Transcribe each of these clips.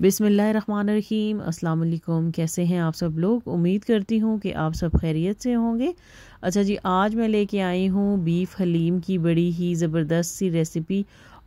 बिसमीम अस्सलाम कैसे हैं आप सब लोग उम्मीद करती हूँ कि आप सब खैरियत से होंगे अच्छा जी आज मैं लेके आई हूँ बीफ हलीम की बड़ी ही ज़बरदस्त सी रेसिपी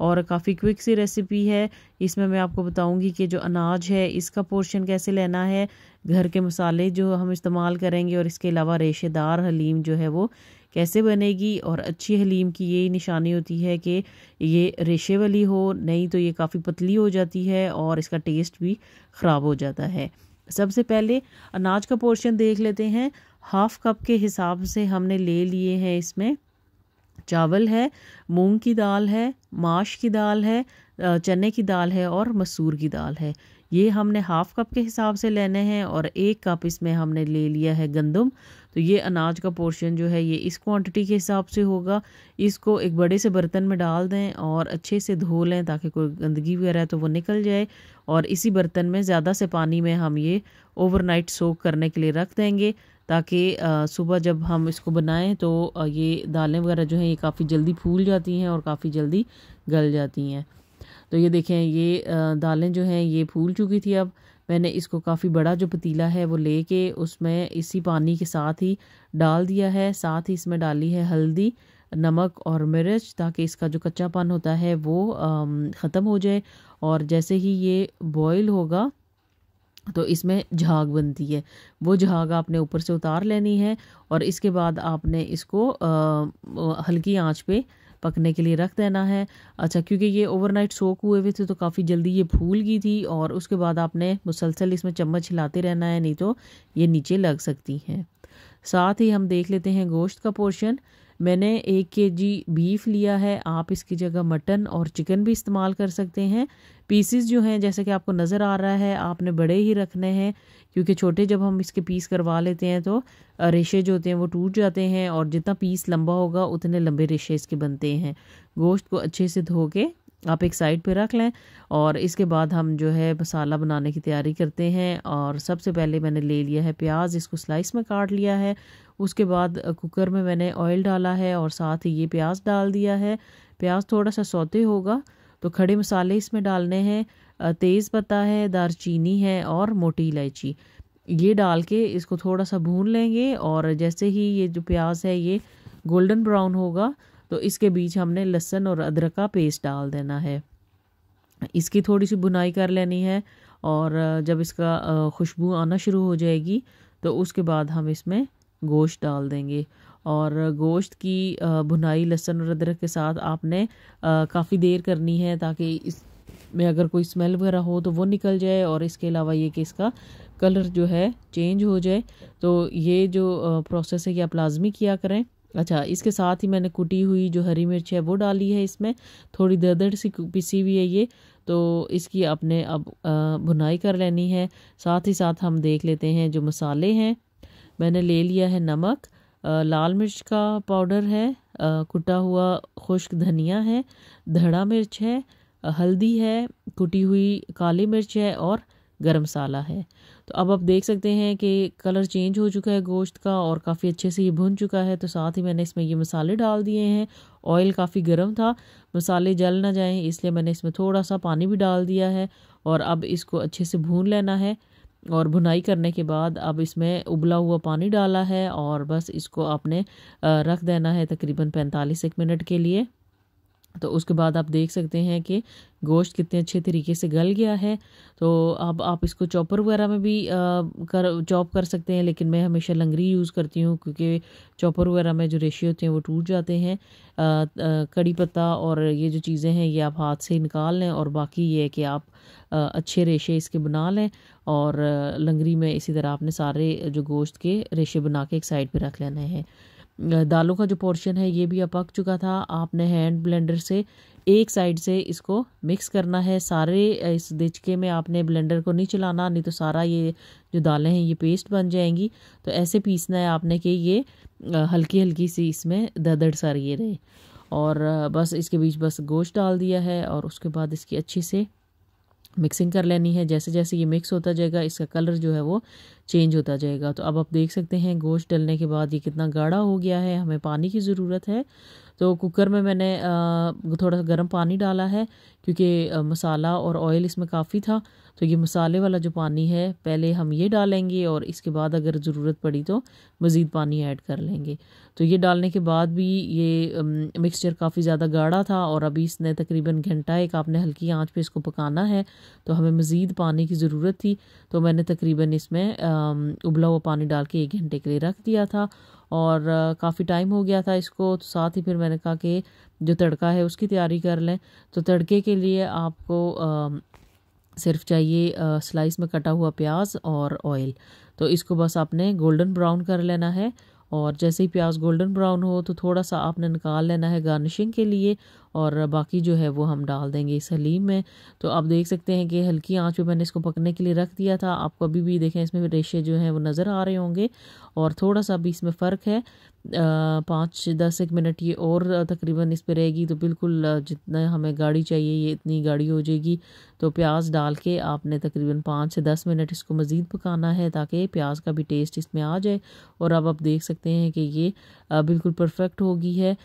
और काफ़ी क्विक सी रेसिपी है इसमें मैं आपको बताऊंगी कि जो अनाज है इसका पोर्शन कैसे लेना है घर के मसाले जो हम इस्तेमाल करेंगे और इसके अलावा रेशेदार हलीम जो है वो कैसे बनेगी और अच्छी हलीम की यही निशानी होती है कि ये रेशे वाली हो नहीं तो ये काफ़ी पतली हो जाती है और इसका टेस्ट भी ख़राब हो जाता है सबसे पहले अनाज का पोर्शन देख लेते हैं हाफ़ कप के हिसाब से हमने ले लिए हैं इसमें चावल है मूंग की दाल है माश की दाल है चने की दाल है और मसूर की दाल है ये हमने हाफ़ कप के हिसाब से लेने हैं और एक कप इसमें हमने ले लिया है गंदम तो ये अनाज का पोर्शन जो है ये इस क्वांटिटी के हिसाब से होगा इसको एक बड़े से बर्तन में डाल दें और अच्छे से धो लें ताकि कोई गंदगी वगैरह तो वो निकल जाए और इसी बर्तन में ज़्यादा से पानी में हम ये ओवरनाइट सोक करने के लिए रख देंगे ताकि सुबह जब हम इसको बनाएं तो ये दालें वगैरह जो हैं ये काफ़ी जल्दी फूल जाती हैं और काफ़ी जल्दी गल जाती हैं तो ये देखें ये दालें जो हैं ये फूल चुकी थी अब मैंने इसको काफ़ी बड़ा जो पतीला है वो ले के उसमें इसी पानी के साथ ही डाल दिया है साथ ही इसमें डाली है हल्दी नमक और मिर्च ताकि इसका जो कच्चापन होता है वो ख़त्म हो जाए और जैसे ही ये बॉयल होगा तो इसमें झाग बनती है वो झाग आपने ऊपर से उतार लेनी है और इसके बाद आपने इसको आ, हल्की आंच पे पकने के लिए रख देना है अच्छा क्योंकि ये ओवरनाइट सोक हुए हुए थे तो काफ़ी जल्दी ये फूल गई थी और उसके बाद आपने मुसलसल इसमें चम्मच हिलाते रहना है नहीं तो ये नीचे लग सकती हैं साथ ही हम देख लेते हैं गोश्त का पोर्शन मैंने एक के जी बीफ लिया है आप इसकी जगह मटन और चिकन भी इस्तेमाल कर सकते हैं पीसेस जो हैं जैसे कि आपको नज़र आ रहा है आपने बड़े ही रखने हैं क्योंकि छोटे जब हम इसके पीस करवा लेते हैं तो रेशे जो होते हैं वो टूट जाते हैं और जितना पीस लंबा होगा उतने लंबे रेशे इसके बनते हैं गोश्त को अच्छे से धो के आप एक साइड पे रख लें और इसके बाद हम जो है मसाला बनाने की तैयारी करते हैं और सबसे पहले मैंने ले लिया है प्याज इसको स्लाइस में काट लिया है उसके बाद कुकर में मैंने ऑयल डाला है और साथ ही ये प्याज डाल दिया है प्याज थोड़ा सा सौते होगा तो खड़े मसाले इसमें डालने हैं तेज़ पत्ता है दारचीनी है और मोटी इलायची ये डाल के इसको थोड़ा सा भून लेंगे और जैसे ही ये जो प्याज है ये गोल्डन ब्राउन होगा तो इसके बीच हमने लहसुन और अदरक का पेस्ट डाल देना है इसकी थोड़ी सी बुनाई कर लेनी है और जब इसका खुशबू आना शुरू हो जाएगी तो उसके बाद हम इसमें गोश्त डाल देंगे और गोश्त की बुनाई लहसुन और अदरक के साथ आपने काफ़ी देर करनी है ताकि इस में अगर कोई स्मेल वगैरह हो तो वो निकल जाए और इसके अलावा ये कि इसका कलर जो है चेंज हो जाए तो ये जो प्रोसेस है ये आप लाजमी किया करें अच्छा इसके साथ ही मैंने कुटी हुई जो हरी मिर्च है वो डाली है इसमें थोड़ी दरदर सी पिसी हुई है ये तो इसकी आपने अब भुनाई कर लेनी है साथ ही साथ हम देख लेते हैं जो मसाले हैं मैंने ले लिया है नमक लाल मिर्च का पाउडर है कुटा हुआ खुश्क धनिया है धड़ा मिर्च है हल्दी है कुटी हुई काली मिर्च है और गर्म मसाला है तो अब आप देख सकते हैं कि कलर चेंज हो चुका है गोश्त का और काफ़ी अच्छे से ये भुन चुका है तो साथ ही मैंने इसमें ये मसाले डाल दिए हैं ऑयल काफ़ी गर्म था मसाले जल ना जाएं इसलिए मैंने इसमें थोड़ा सा पानी भी डाल दिया है और अब इसको अच्छे से भून लेना है और भुनाई करने के बाद अब इसमें उबला हुआ पानी डाला है और बस इसको आपने रख देना है तकरीबन पैंतालीस एक मिनट के लिए तो उसके बाद आप देख सकते हैं कि गोश्त कितने अच्छे तरीके से गल गया है तो अब आप इसको चॉपर वगैरह में भी आ, कर चॉप कर सकते हैं लेकिन मैं हमेशा लंगरी यूज़ करती हूँ क्योंकि चॉपर वगैरह में जो रेशे होते हैं वो टूट जाते हैं कड़ी पत्ता और ये जो चीज़ें हैं ये आप हाथ से निकाल लें और बाकी ये है कि आप आ, अच्छे रेशे इसके बना लें और लंगरी में इसी तरह आपने सारे जो गोश्त के रेशे बना के एक साइड पर रख लेने हैं दालों का जो पोर्शन है ये भी पक चुका था आपने हैंड ब्लेंडर से एक साइड से इसको मिक्स करना है सारे इस दिचके में आपने ब्लेंडर को नहीं चलाना नहीं तो सारा ये जो दालें हैं ये पेस्ट बन जाएंगी तो ऐसे पीसना है आपने कि ये हल्की हल्की सी इसमें ददड़ सा ये रहे और बस इसके बीच बस गोश्त डाल दिया है और उसके बाद इसकी अच्छी से मिक्सिंग कर लेनी है जैसे जैसे ये मिक्स होता जाएगा इसका कलर जो है वो चेंज होता जाएगा तो अब आप देख सकते हैं गोश्त डलने के बाद ये कितना गाढ़ा हो गया है हमें पानी की ज़रूरत है तो कुकर में मैंने थोड़ा सा गर्म पानी डाला है क्योंकि मसाला और ऑयल इसमें काफ़ी था तो ये मसाले वाला जो पानी है पहले हम ये डालेंगे और इसके बाद अगर ज़रूरत पड़ी तो मज़ीद पानी ऐड कर लेंगे तो ये डालने के बाद भी ये मिक्सचर काफ़ी ज़्यादा गाढ़ा था और अभी इसने तकरीबन घंटा एक आपने हल्की आंच पे इसको पकाना है तो हमें मज़ीद पानी की ज़रूरत थी तो मैंने तकरीबन इसमें उबला हुआ पानी डाल के एक घंटे के लिए रख दिया था और काफ़ी टाइम हो गया था इसको तो साथ ही फिर मैंने कहा कि जो तड़का है उसकी तैयारी कर लें तो तड़के के लिए आपको सिर्फ चाहिए स्लाइस में कटा हुआ प्याज और ऑयल तो इसको बस आपने गोल्डन ब्राउन कर लेना है और जैसे ही प्याज गोल्डन ब्राउन हो तो थोड़ा सा आपने निकाल लेना है गार्निशिंग के लिए और बाकी जो है वो हम डाल देंगे इस हलीम में तो आप देख सकते हैं कि हल्की आंच पे मैंने इसको पकने के लिए रख दिया था आपको अभी भी देखें इसमें रेशे जो हैं वो नज़र आ रहे होंगे और थोड़ा सा भी इसमें फ़र्क है पाँच दस एक मिनट ये और तकरीबन इस पर रहेगी तो बिल्कुल जितना हमें गाढ़ी चाहिए ये इतनी गाढ़ी हो जाएगी तो प्याज डाल के आपने तकरीबन पाँच से दस मिनट इसको मज़ीद पकाना है ताकि प्याज का भी टेस्ट इसमें आ जाए और अब आप देख सकते हैं कि ये बिल्कुल परफेक्ट होगी है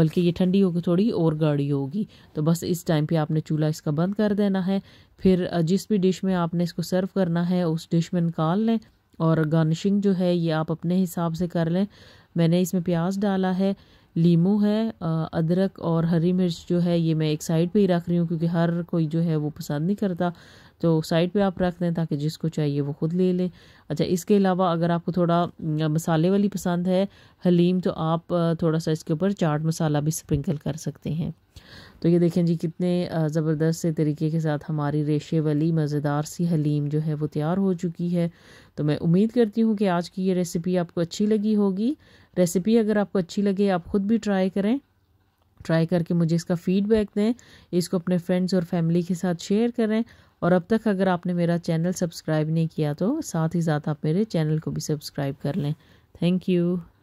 बल्कि ये ठंडी होकर थोड़ी और गाढ़ी कड़ी होगी तो बस इस टाइम पे आपने चूल्हा इसका बंद कर देना है फिर जिस भी डिश में आपने इसको सर्व करना है उस डिश में निकाल लें और गार्निशिंग जो है ये आप अपने हिसाब से कर लें मैंने इसमें प्याज डाला है लीमू है अदरक और हरी मिर्च जो है ये मैं एक साइड पे ही रख रही हूँ क्योंकि हर कोई जो है वो पसंद नहीं करता तो साइड पे आप रख दें ताकि जिसको चाहिए वो ख़ुद ले लें अच्छा इसके अलावा अगर आपको थोड़ा मसाले वाली पसंद है हलीम तो आप थोड़ा सा इसके ऊपर चाट मसाला भी स्प्रिंकल कर सकते हैं तो ये देखें जी कितने ज़बरदस्त से तरीके के साथ हमारी रेशे वाली मज़ेदार सी हलीम जो है वो तैयार हो चुकी है तो मैं उम्मीद करती हूँ कि आज की ये रेसिपी आपको अच्छी लगी होगी रेसिपी अगर आपको अच्छी लगे आप ख़ुद भी ट्राई करें ट्राई करके मुझे इसका फीडबैक दें इसको अपने फ्रेंड्स और फैमिली के साथ शेयर करें और अब तक अगर आपने मेरा चैनल सब्सक्राइब नहीं किया तो साथ ही साथ आप मेरे चैनल को भी सब्सक्राइब कर लें थैंक यू